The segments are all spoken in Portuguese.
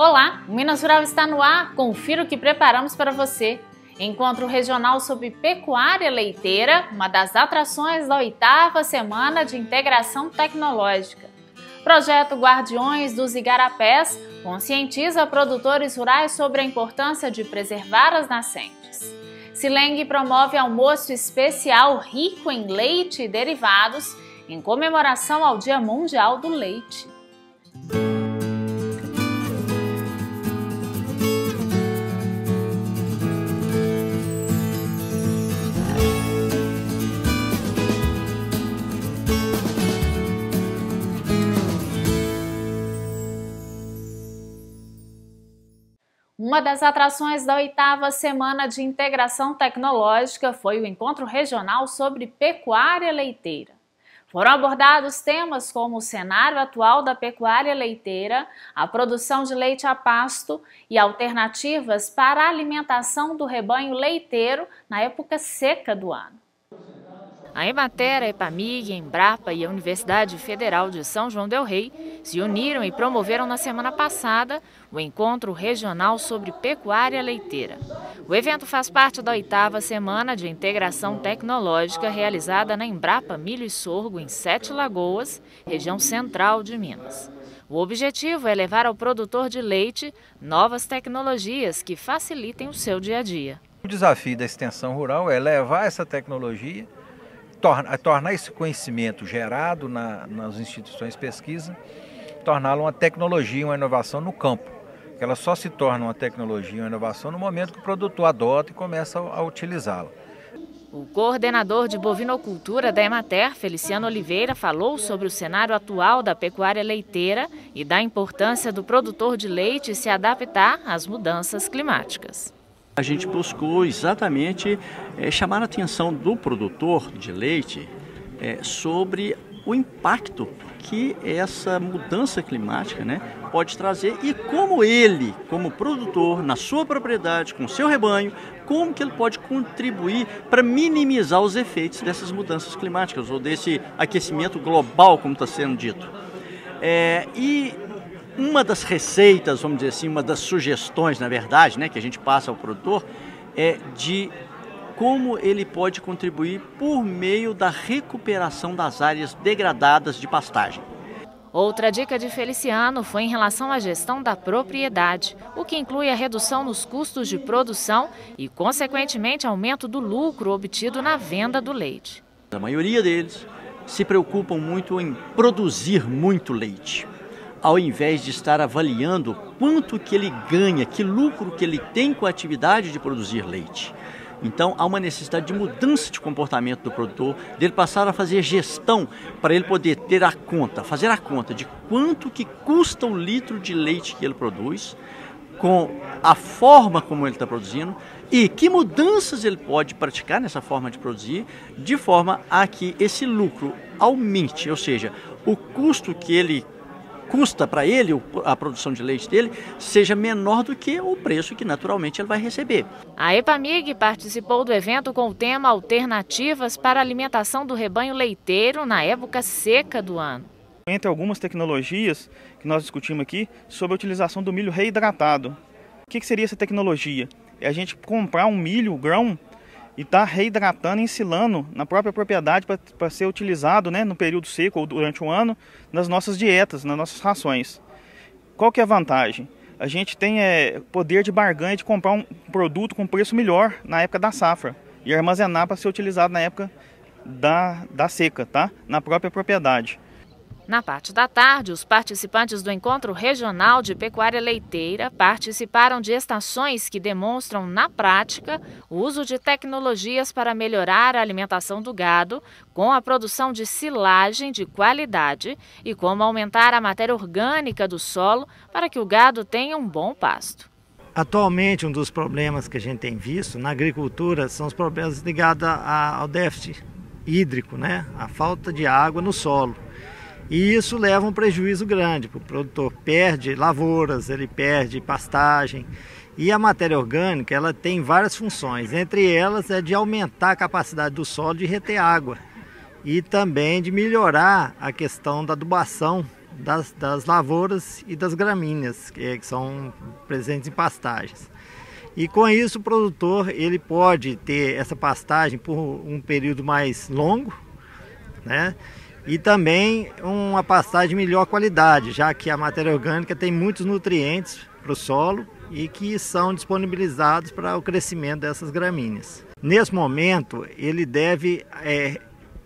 Olá, Minas Rural está no ar. Confira o que preparamos para você. Encontro regional sobre pecuária leiteira, uma das atrações da oitava semana de integração tecnológica. Projeto Guardiões dos Igarapés conscientiza produtores rurais sobre a importância de preservar as nascentes. Sileng promove almoço especial rico em leite e derivados em comemoração ao Dia Mundial do Leite. Uma das atrações da oitava semana de integração tecnológica foi o encontro regional sobre pecuária leiteira. Foram abordados temas como o cenário atual da pecuária leiteira, a produção de leite a pasto e alternativas para a alimentação do rebanho leiteiro na época seca do ano. A Emater, a EPAMIG, a Embrapa e a Universidade Federal de São João del Rei se uniram e promoveram na semana passada o encontro regional sobre pecuária leiteira. O evento faz parte da oitava semana de integração tecnológica realizada na Embrapa Milho e Sorgo em Sete Lagoas, região central de Minas. O objetivo é levar ao produtor de leite novas tecnologias que facilitem o seu dia a dia. O desafio da extensão rural é levar essa tecnologia torna, tornar esse conhecimento gerado na, nas instituições de pesquisa, torná-lo uma tecnologia, uma inovação no campo. Que ela só se torna uma tecnologia, uma inovação no momento que o produtor adota e começa a, a utilizá-la. O coordenador de bovinocultura da Emater, Feliciano Oliveira, falou sobre o cenário atual da pecuária leiteira e da importância do produtor de leite se adaptar às mudanças climáticas. A gente buscou exatamente é, chamar a atenção do produtor de leite é, sobre o impacto que essa mudança climática né, pode trazer e como ele, como produtor, na sua propriedade, com seu rebanho, como que ele pode contribuir para minimizar os efeitos dessas mudanças climáticas ou desse aquecimento global, como está sendo dito. É, e uma das receitas, vamos dizer assim, uma das sugestões, na verdade, né, que a gente passa ao produtor é de como ele pode contribuir por meio da recuperação das áreas degradadas de pastagem. Outra dica de Feliciano foi em relação à gestão da propriedade, o que inclui a redução nos custos de produção e, consequentemente, aumento do lucro obtido na venda do leite. A maioria deles se preocupam muito em produzir muito leite ao invés de estar avaliando quanto que ele ganha, que lucro que ele tem com a atividade de produzir leite. Então há uma necessidade de mudança de comportamento do produtor, dele passar a fazer gestão para ele poder ter a conta, fazer a conta de quanto que custa o litro de leite que ele produz, com a forma como ele está produzindo e que mudanças ele pode praticar nessa forma de produzir, de forma a que esse lucro aumente, ou seja, o custo que ele custa para ele, a produção de leite dele, seja menor do que o preço que naturalmente ele vai receber. A EPAMIG participou do evento com o tema Alternativas para a Alimentação do Rebanho Leiteiro na época seca do ano. Entre algumas tecnologias que nós discutimos aqui sobre a utilização do milho reidratado. O que seria essa tecnologia? É a gente comprar um milho, grão, e está reidratando, ensilando na própria propriedade para ser utilizado né, no período seco ou durante o ano nas nossas dietas, nas nossas rações. Qual que é a vantagem? A gente tem é, poder de barganha de comprar um produto com preço melhor na época da safra e armazenar para ser utilizado na época da, da seca, tá? na própria propriedade. Na parte da tarde, os participantes do Encontro Regional de Pecuária Leiteira participaram de estações que demonstram, na prática, o uso de tecnologias para melhorar a alimentação do gado, com a produção de silagem de qualidade e como aumentar a matéria orgânica do solo para que o gado tenha um bom pasto. Atualmente, um dos problemas que a gente tem visto na agricultura são os problemas ligados ao déficit hídrico, né? a falta de água no solo. E isso leva a um prejuízo grande porque o produtor. Perde lavouras, ele perde pastagem. E a matéria orgânica ela tem várias funções. Entre elas é de aumentar a capacidade do solo de reter água e também de melhorar a questão da adubação das, das lavouras e das gramíneas que, que são presentes em pastagens. E com isso o produtor ele pode ter essa pastagem por um período mais longo, né? e também uma pastagem de melhor qualidade, já que a matéria orgânica tem muitos nutrientes para o solo e que são disponibilizados para o crescimento dessas gramíneas. Nesse momento, ele deve é,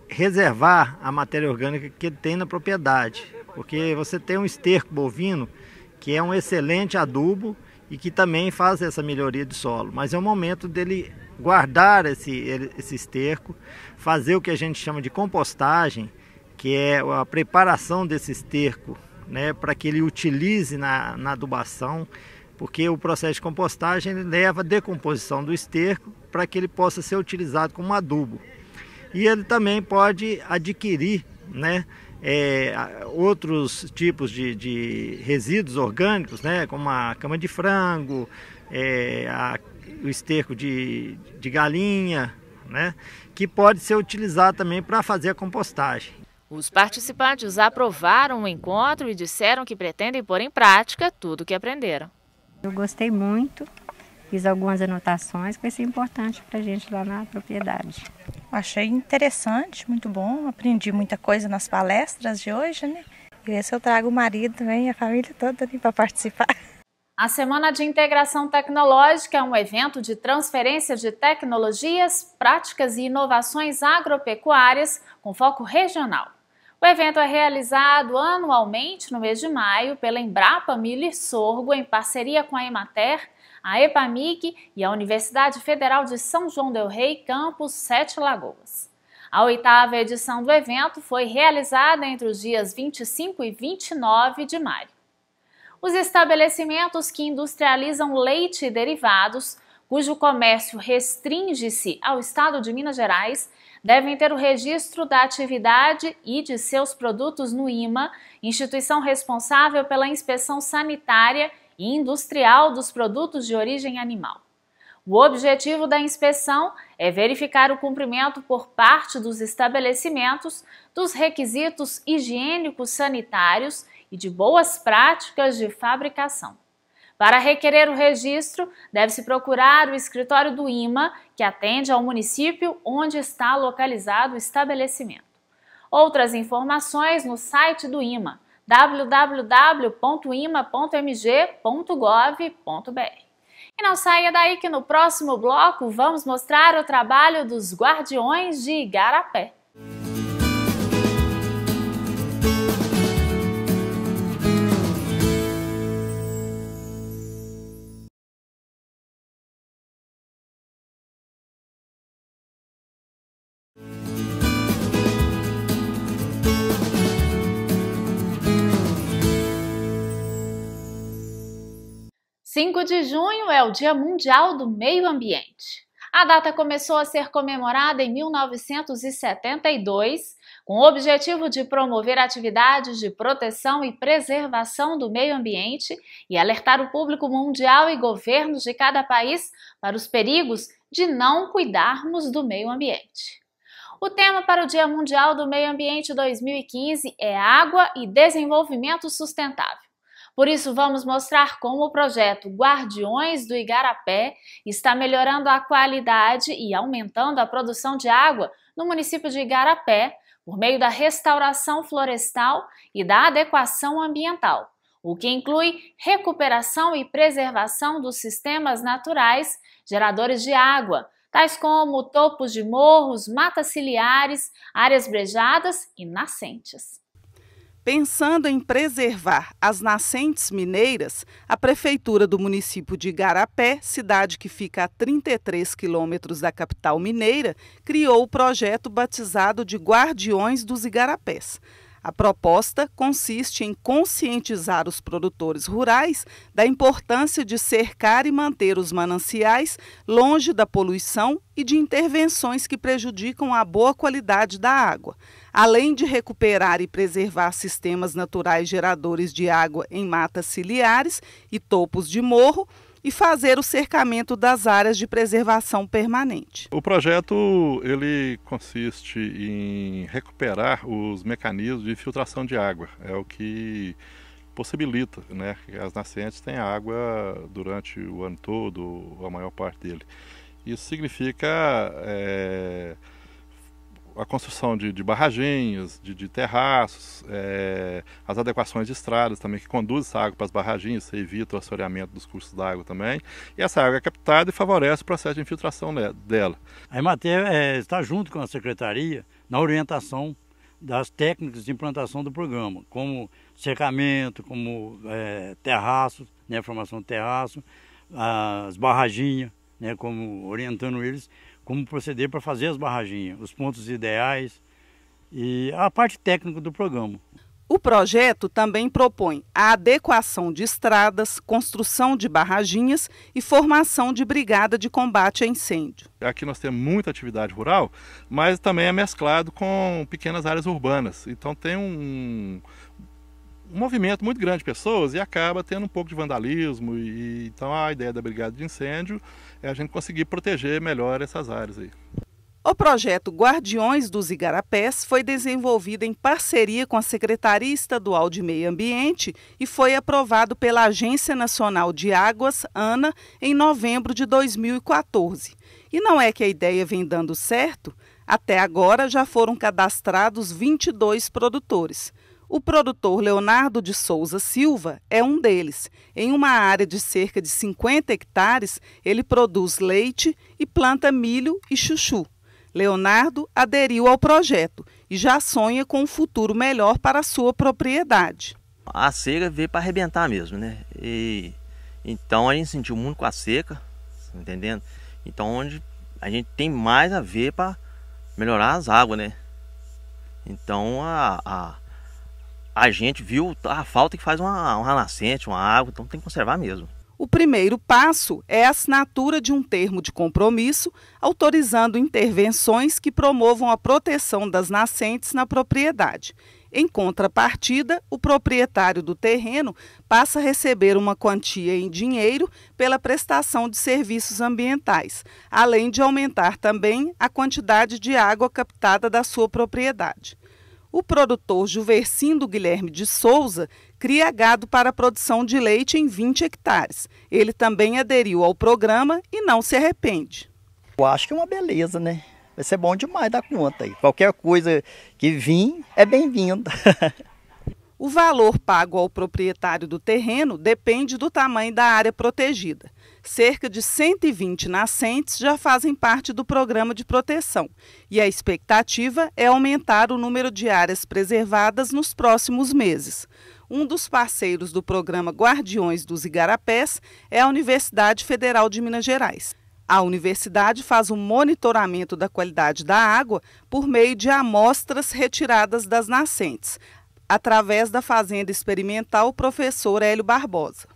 reservar a matéria orgânica que ele tem na propriedade, porque você tem um esterco bovino que é um excelente adubo e que também faz essa melhoria de solo, mas é o momento dele guardar esse, esse esterco, fazer o que a gente chama de compostagem, que é a preparação desse esterco, né, para que ele utilize na, na adubação, porque o processo de compostagem leva a decomposição do esterco para que ele possa ser utilizado como adubo. E ele também pode adquirir né, é, outros tipos de, de, resíduos orgânicos, né, como a cama de frango, é, a, o esterco de, de galinha, né, que pode ser utilizado também para fazer a compostagem. Os participantes aprovaram o encontro e disseram que pretendem pôr em prática tudo o que aprenderam. Eu gostei muito, fiz algumas anotações que vai ser importante para a gente lá na propriedade. Achei interessante, muito bom, aprendi muita coisa nas palestras de hoje, né? E esse eu trago o marido também, a família toda ali para participar. A Semana de Integração Tecnológica é um evento de transferência de tecnologias, práticas e inovações agropecuárias com foco regional. O evento é realizado anualmente no mês de maio pela Embrapa Milho e Sorgo em parceria com a Emater, a EPAMIG e a Universidade Federal de São João del Rei, campus Sete Lagoas. A oitava edição do evento foi realizada entre os dias 25 e 29 de maio. Os estabelecimentos que industrializam leite e derivados, cujo comércio restringe-se ao estado de Minas Gerais, devem ter o registro da atividade e de seus produtos no IMA, instituição responsável pela inspeção sanitária e industrial dos produtos de origem animal. O objetivo da inspeção é verificar o cumprimento por parte dos estabelecimentos dos requisitos higiênicos sanitários e de boas práticas de fabricação. Para requerer o registro, deve-se procurar o escritório do IMA, que atende ao município onde está localizado o estabelecimento. Outras informações no site do IMA, www.ima.mg.gov.br. E não saia daí que no próximo bloco vamos mostrar o trabalho dos guardiões de Igarapé. 5 de junho é o Dia Mundial do Meio Ambiente. A data começou a ser comemorada em 1972, com o objetivo de promover atividades de proteção e preservação do meio ambiente e alertar o público mundial e governos de cada país para os perigos de não cuidarmos do meio ambiente. O tema para o Dia Mundial do Meio Ambiente 2015 é Água e Desenvolvimento Sustentável. Por isso, vamos mostrar como o projeto Guardiões do Igarapé está melhorando a qualidade e aumentando a produção de água no município de Igarapé por meio da restauração florestal e da adequação ambiental, o que inclui recuperação e preservação dos sistemas naturais geradores de água, tais como topos de morros, matas ciliares, áreas brejadas e nascentes. Pensando em preservar as nascentes mineiras, a Prefeitura do município de Igarapé, cidade que fica a 33 quilômetros da capital mineira, criou o projeto batizado de Guardiões dos Igarapés. A proposta consiste em conscientizar os produtores rurais da importância de cercar e manter os mananciais longe da poluição e de intervenções que prejudicam a boa qualidade da água, além de recuperar e preservar sistemas naturais geradores de água em matas ciliares e topos de morro e fazer o cercamento das áreas de preservação permanente. O projeto ele consiste em recuperar os mecanismos de filtração de água. É o que possibilita né, que as nascentes tenham água durante o ano todo, a maior parte dele. Isso significa é, a construção de, de de, de terraços, é, as adequações de estradas também, que conduz essa água para as barragens, você evita o assoreamento dos cursos d'água também. E essa água é captada e favorece o processo de infiltração dela. A Emater é, está junto com a Secretaria na orientação das técnicas de implantação do programa, como cercamento, como é, terraço, né, formação de terraço, as barraginhas, né, como orientando eles como proceder para fazer as barraginhas, os pontos ideais e a parte técnica do programa. O projeto também propõe a adequação de estradas, construção de barraginhas e formação de brigada de combate a incêndio. Aqui nós temos muita atividade rural, mas também é mesclado com pequenas áreas urbanas. Então tem um, um movimento muito grande de pessoas e acaba tendo um pouco de vandalismo. E, então a ideia da brigada de incêndio é a gente conseguir proteger melhor essas áreas aí. O projeto Guardiões dos Igarapés foi desenvolvido em parceria com a Secretaria Estadual de Meio Ambiente e foi aprovado pela Agência Nacional de Águas, ANA, em novembro de 2014. E não é que a ideia vem dando certo? Até agora já foram cadastrados 22 produtores. O produtor Leonardo de Souza Silva é um deles. Em uma área de cerca de 50 hectares, ele produz leite e planta milho e chuchu. Leonardo aderiu ao projeto e já sonha com um futuro melhor para a sua propriedade. A seca veio para arrebentar mesmo, né? E, então a gente sentiu muito com a seca, tá entendendo? Então onde a gente tem mais a ver para melhorar as águas, né? Então a, a a gente viu a falta que faz uma, uma nascente, uma água, então tem que conservar mesmo. O primeiro passo é a assinatura de um termo de compromisso autorizando intervenções que promovam a proteção das nascentes na propriedade. Em contrapartida, o proprietário do terreno passa a receber uma quantia em dinheiro pela prestação de serviços ambientais, além de aumentar também a quantidade de água captada da sua propriedade. O produtor Juversindo Guilherme de Souza cria gado para produção de leite em 20 hectares. Ele também aderiu ao programa e não se arrepende. Eu acho que é uma beleza, né? Vai ser bom demais dar conta aí. Qualquer coisa que vir é bem-vinda. o valor pago ao proprietário do terreno depende do tamanho da área protegida cerca de 120 nascentes já fazem parte do programa de proteção e a expectativa é aumentar o número de áreas preservadas nos próximos meses. Um dos parceiros do programa Guardiões dos Igarapés é a Universidade Federal de Minas Gerais. A universidade faz o um monitoramento da qualidade da água por meio de amostras retiradas das nascentes, através da fazenda experimental Professor Hélio Barbosa.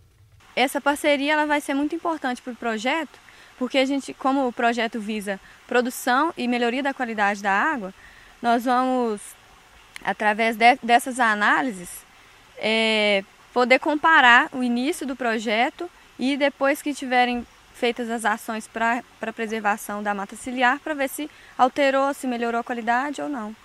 Essa parceria ela vai ser muito importante para o projeto, porque a gente, como o projeto visa produção e melhoria da qualidade da água, nós vamos, através de, dessas análises, é, poder comparar o início do projeto e depois que tiverem feitas as ações para a preservação da mata ciliar, para ver se alterou, se melhorou a qualidade ou não.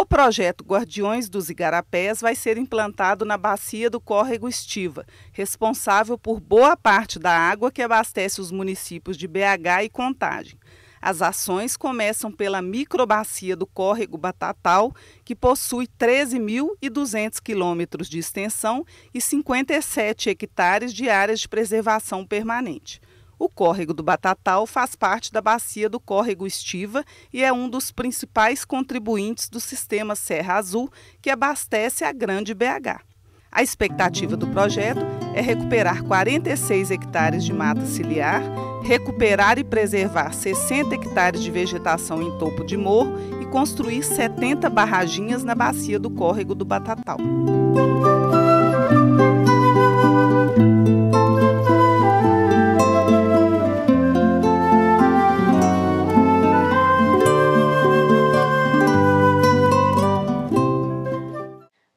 O projeto Guardiões dos Igarapés vai ser implantado na bacia do córrego Estiva, responsável por boa parte da água que abastece os municípios de BH e Contagem. As ações começam pela microbacia do córrego Batatal, que possui 13.200 quilômetros de extensão e 57 hectares de áreas de preservação permanente. O córrego do Batatal faz parte da bacia do córrego Estiva e é um dos principais contribuintes do sistema Serra Azul, que abastece a Grande BH. A expectativa do projeto é recuperar 46 hectares de mata ciliar, recuperar e preservar 60 hectares de vegetação em topo de morro e construir 70 barraginhas na bacia do córrego do Batatal.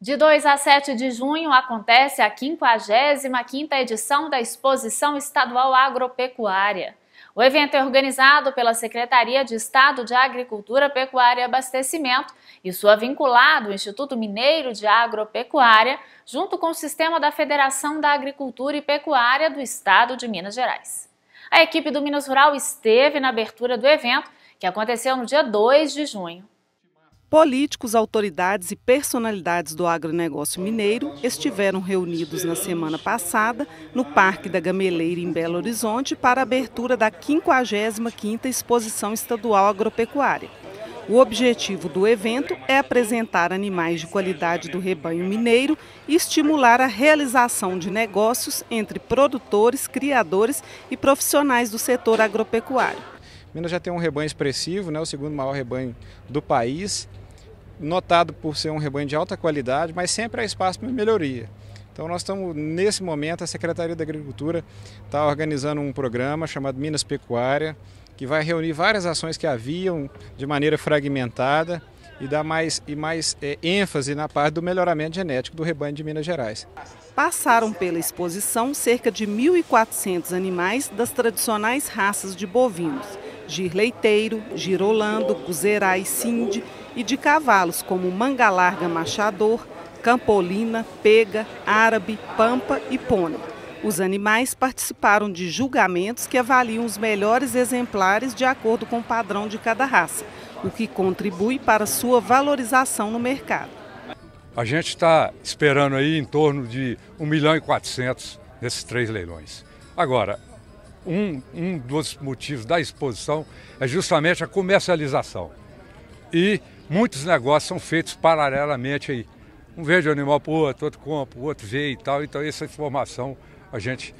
De 2 a 7 de junho acontece a 55ª edição da Exposição Estadual Agropecuária. O evento é organizado pela Secretaria de Estado de Agricultura, Pecuária e Abastecimento e sua vinculado ao Instituto Mineiro de Agropecuária, junto com o sistema da Federação da Agricultura e Pecuária do Estado de Minas Gerais. A equipe do Minas Rural esteve na abertura do evento, que aconteceu no dia 2 de junho. Políticos, autoridades e personalidades do agronegócio mineiro estiveram reunidos na semana passada no Parque da Gameleira, em Belo Horizonte, para a abertura da 55ª Exposição Estadual Agropecuária. O objetivo do evento é apresentar animais de qualidade do rebanho mineiro e estimular a realização de negócios entre produtores, criadores e profissionais do setor agropecuário. Minas já tem um rebanho expressivo, né, o segundo maior rebanho do país, notado por ser um rebanho de alta qualidade, mas sempre há espaço para melhoria. Então nós estamos, nesse momento, a Secretaria da Agricultura está organizando um programa chamado Minas Pecuária, que vai reunir várias ações que haviam de maneira fragmentada e dar mais, e mais é, ênfase na parte do melhoramento genético do rebanho de Minas Gerais. Passaram pela exposição cerca de 1.400 animais das tradicionais raças de bovinos, gir leiteiro, girolando, guzerá e sinde, e de cavalos como mangalarga machador, campolina, pega, árabe, pampa e pônei. Os animais participaram de julgamentos que avaliam os melhores exemplares de acordo com o padrão de cada raça, o que contribui para sua valorização no mercado. A gente está esperando aí em torno de 1 milhão e 400 nesses três leilões. Agora, um, um dos motivos da exposição é justamente a comercialização e muitos negócios são feitos paralelamente aí. Um vende o animal para o outro, outro compra, o outro vê e tal. Então essa informação a gente,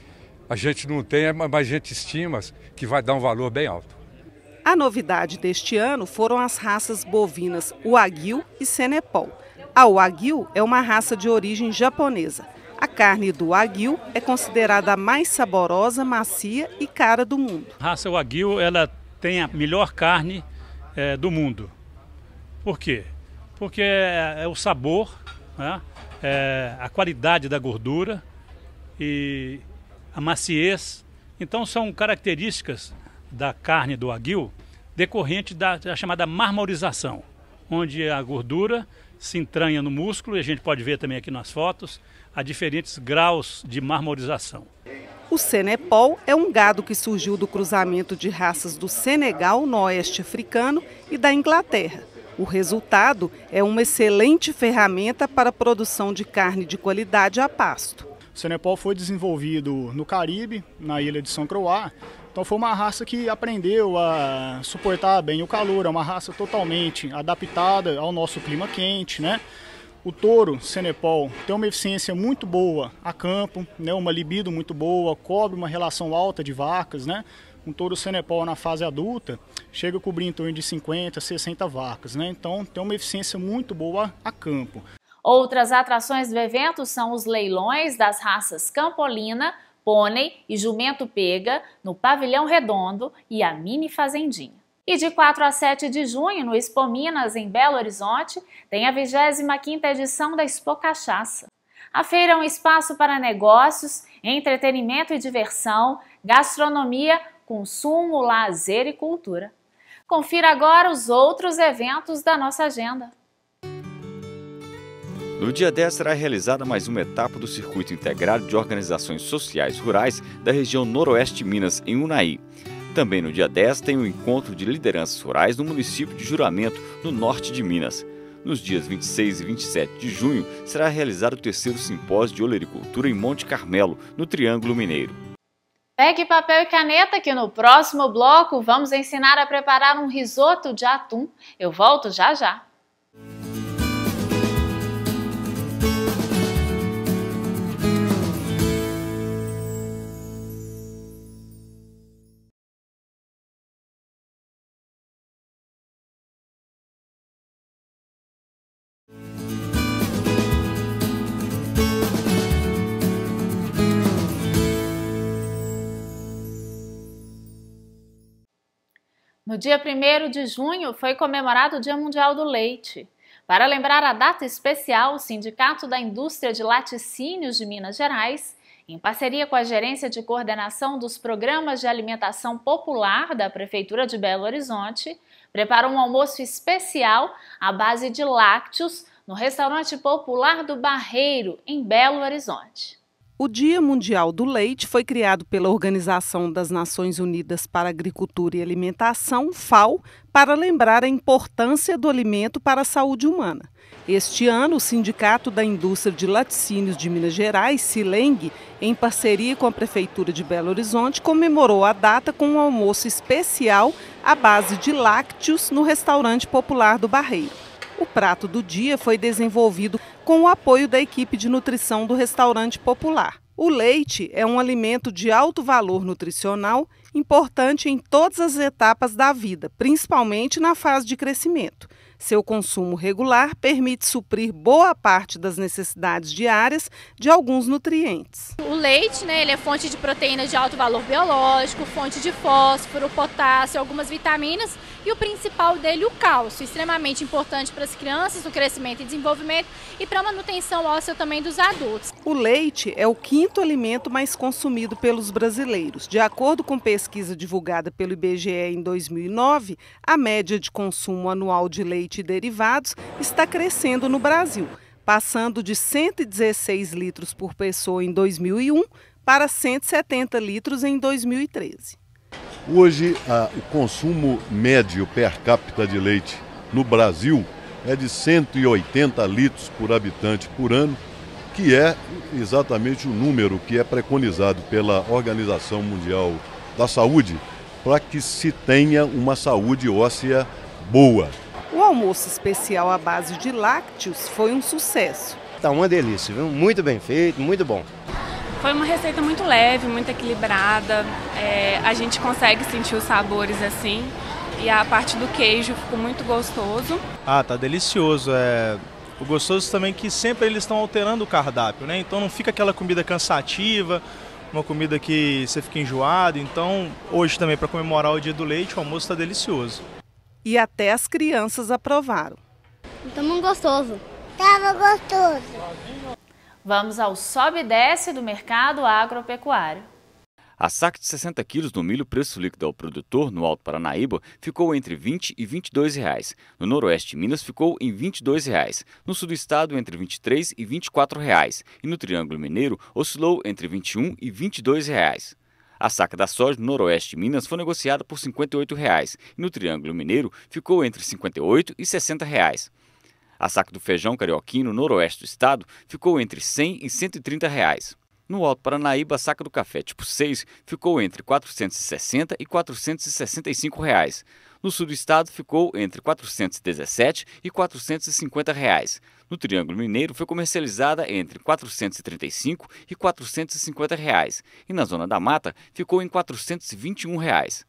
a gente não tem, mas a gente estima que vai dar um valor bem alto. A novidade deste ano foram as raças bovinas Wagyu e Senepol. A Wagyu é uma raça de origem japonesa. A carne do Wagyu é considerada a mais saborosa, macia e cara do mundo. A raça Wagyu ela tem a melhor carne é, do mundo. Por quê? Porque é, é o sabor, né? é a qualidade da gordura e a maciez. Então são características da carne do aguil decorrente da, da chamada marmorização, onde a gordura se entranha no músculo, e a gente pode ver também aqui nas fotos, há diferentes graus de marmorização. O Senepol é um gado que surgiu do cruzamento de raças do Senegal, no oeste africano, e da Inglaterra. O resultado é uma excelente ferramenta para a produção de carne de qualidade a pasto. O Senepol foi desenvolvido no Caribe, na ilha de São Croá. Então foi uma raça que aprendeu a suportar bem o calor, é uma raça totalmente adaptada ao nosso clima quente, né? O touro Senepol tem uma eficiência muito boa a campo, né? uma libido muito boa, cobre uma relação alta de vacas, né? um touro senepol na fase adulta chega a cobrir em torno de 50, 60 vacas, né? Então tem uma eficiência muito boa a campo. Outras atrações do evento são os leilões das raças Campolina, Pônei e Jumento Pega no Pavilhão Redondo e a Mini Fazendinha. E de 4 a 7 de junho, no Expo Minas, em Belo Horizonte, tem a 25ª edição da Expo Cachaça. A feira é um espaço para negócios, entretenimento e diversão, gastronomia, consumo, lazer e cultura. Confira agora os outros eventos da nossa agenda. No dia 10 será realizada mais uma etapa do Circuito Integrado de Organizações Sociais Rurais da região Noroeste de Minas, em Unai. Também no dia 10 tem o um encontro de lideranças rurais no município de Juramento, no norte de Minas. Nos dias 26 e 27 de junho será realizado o terceiro simpósio de olericultura em Monte Carmelo, no Triângulo Mineiro. Pegue é papel e caneta que no próximo bloco vamos ensinar a preparar um risoto de atum. Eu volto já já. No dia 1 de junho foi comemorado o Dia Mundial do Leite. Para lembrar a data especial, o Sindicato da Indústria de Laticínios de Minas Gerais, em parceria com a Gerência de Coordenação dos Programas de Alimentação Popular da Prefeitura de Belo Horizonte, preparou um almoço especial à base de lácteos no restaurante popular do Barreiro, em Belo Horizonte. O Dia Mundial do Leite foi criado pela Organização das Nações Unidas para Agricultura e Alimentação, FAO, para lembrar a importância do alimento para a saúde humana. Este ano, o Sindicato da Indústria de Laticínios de Minas Gerais, Sileng, em parceria com a Prefeitura de Belo Horizonte, comemorou a data com um almoço especial à base de lácteos no restaurante popular do Barreiro. O prato do dia foi desenvolvido com o apoio da equipe de nutrição do restaurante popular. O leite é um alimento de alto valor nutricional, importante em todas as etapas da vida, principalmente na fase de crescimento. Seu consumo regular permite suprir boa parte das necessidades diárias de alguns nutrientes. O leite, né, ele é fonte de proteínas de alto valor biológico, fonte de fósforo, potássio, algumas vitaminas e o principal dele, o cálcio, extremamente importante para as crianças, no crescimento e desenvolvimento e para a manutenção óssea também dos adultos. O leite é o quinto alimento mais consumido pelos brasileiros. De acordo com pesquisa divulgada pelo IBGE em 2009, a média de consumo anual de leite e derivados está crescendo no Brasil, passando de 116 litros por pessoa em 2001 para 170 litros em 2013. Hoje, a, o consumo médio per capita de leite no Brasil é de 180 litros por habitante por ano que é exatamente o número que é preconizado pela Organização Mundial da Saúde para que se tenha uma saúde óssea boa. O almoço especial à base de lácteos foi um sucesso. Está uma delícia, viu? Muito bem feito, muito bom. Foi uma receita muito leve, muito equilibrada. É, a gente consegue sentir os sabores assim. E a parte do queijo ficou muito gostoso. Ah, tá delicioso. É, o gostoso também é que sempre eles estão alterando o cardápio, né? Então não fica aquela comida cansativa, uma comida que você fica enjoado. Então, hoje também, para comemorar o dia do leite, o almoço está delicioso. E até as crianças aprovaram. Tá muito então, gostoso. Tava gostoso. Vamos ao sobe e desce do mercado agropecuário. A saca de 60 quilos do milho, preço líquido ao produtor no Alto Paranaíba, ficou entre 20 e 22 reais. No Noroeste de Minas ficou em 22 reais. No Sul do Estado, entre 23 e 24 reais. E no Triângulo Mineiro, oscilou entre 21 e 22 reais. A saca da soja no Noroeste de Minas foi negociada por 58 reais, e no Triângulo Mineiro ficou entre 58 e 60. Reais. A saca do feijão carioquino no noroeste do estado ficou entre 100 e 130. Reais. No Alto Paranaíba, a saca do café tipo 6 ficou entre R$ 460 e R$ 465. Reais. No sul do estado ficou entre R$ 417 e R$ 450. Reais. No Triângulo Mineiro foi comercializada entre R$ 435 e R$ 450. Reais. E na Zona da Mata ficou em R$ 421. Reais.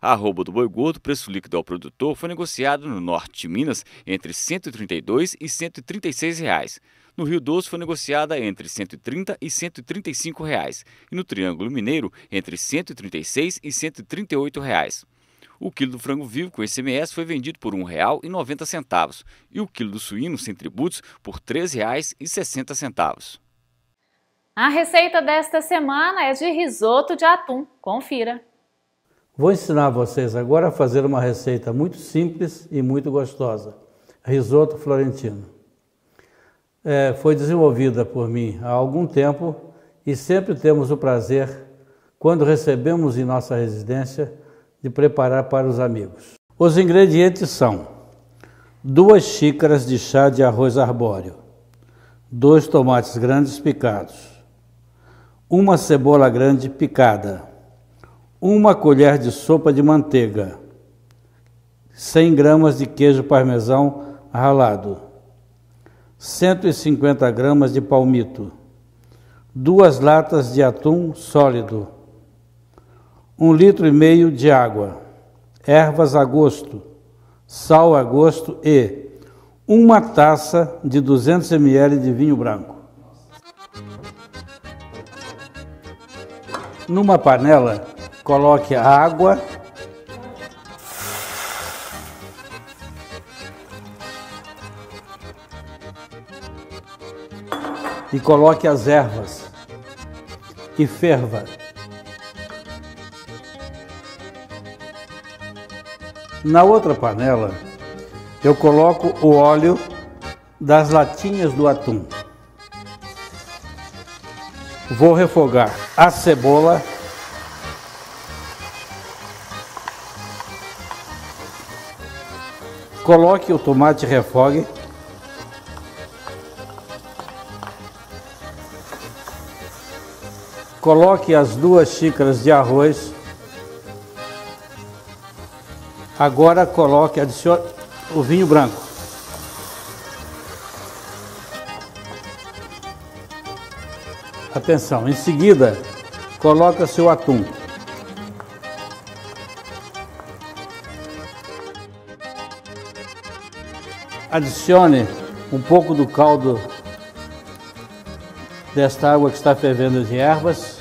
A arroba do boi gordo, preço líquido ao produtor, foi negociado no norte de Minas entre R$ 132 e R$ 136. Reais. No Rio Doce foi negociada entre R$ 130 e R$ 135 reais, e no Triângulo Mineiro entre R$ 136 e R$ 138. Reais. O quilo do frango vivo com ICMS foi vendido por R$ 1,90 e o quilo do suíno sem tributos por R$ 3,60. A receita desta semana é de risoto de atum. Confira! Vou ensinar vocês agora a fazer uma receita muito simples e muito gostosa: risoto florentino é, foi desenvolvida por mim há algum tempo e sempre temos o prazer, quando recebemos em nossa residência, de preparar para os amigos. Os ingredientes são duas xícaras de chá de arroz arbóreo, dois tomates grandes picados, uma cebola grande picada, uma colher de sopa de manteiga, 100 gramas de queijo parmesão ralado 150 gramas de palmito, duas latas de atum sólido, um litro e meio de água, ervas a gosto, sal a gosto e uma taça de 200 ml de vinho branco. Numa panela, coloque a água e coloque as ervas e ferva. Na outra panela, eu coloco o óleo das latinhas do atum. Vou refogar a cebola, coloque o tomate refogue. Coloque as duas xícaras de arroz. Agora coloque, adicione o vinho branco. Atenção, em seguida, coloca seu atum. Adicione um pouco do caldo desta água que está fervendo de ervas.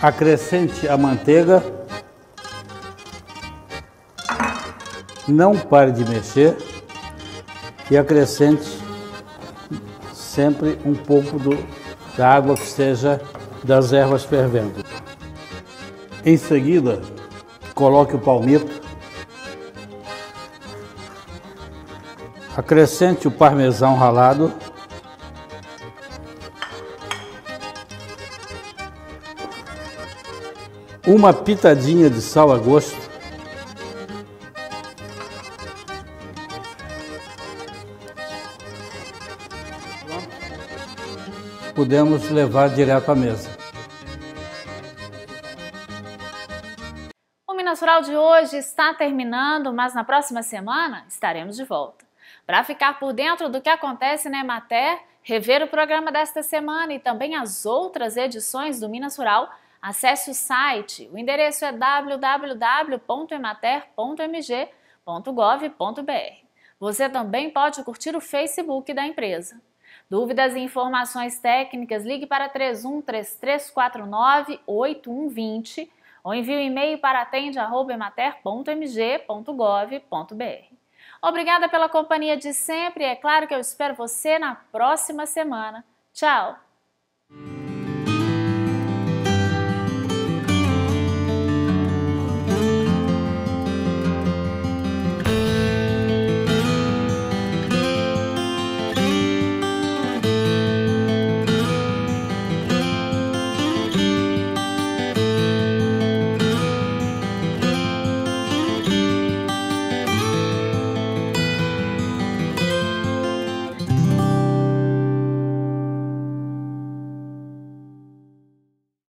Acrescente a manteiga. Não pare de mexer e acrescente sempre um pouco do, da água que esteja das ervas fervendo. Em seguida, coloque o palmito, acrescente o parmesão ralado. uma pitadinha de sal a gosto, podemos levar direto à mesa. O Minas Rural de hoje está terminando, mas na próxima semana estaremos de volta. Para ficar por dentro do que acontece na Emater, rever o programa desta semana e também as outras edições do Minas Rural, Acesse o site, o endereço é www.emater.mg.gov.br. Você também pode curtir o Facebook da empresa. Dúvidas e informações técnicas, ligue para 31 3349 8120 ou envie um e-mail para atende@emater.mg.gov.br. Obrigada pela companhia de sempre. É claro que eu espero você na próxima semana. Tchau.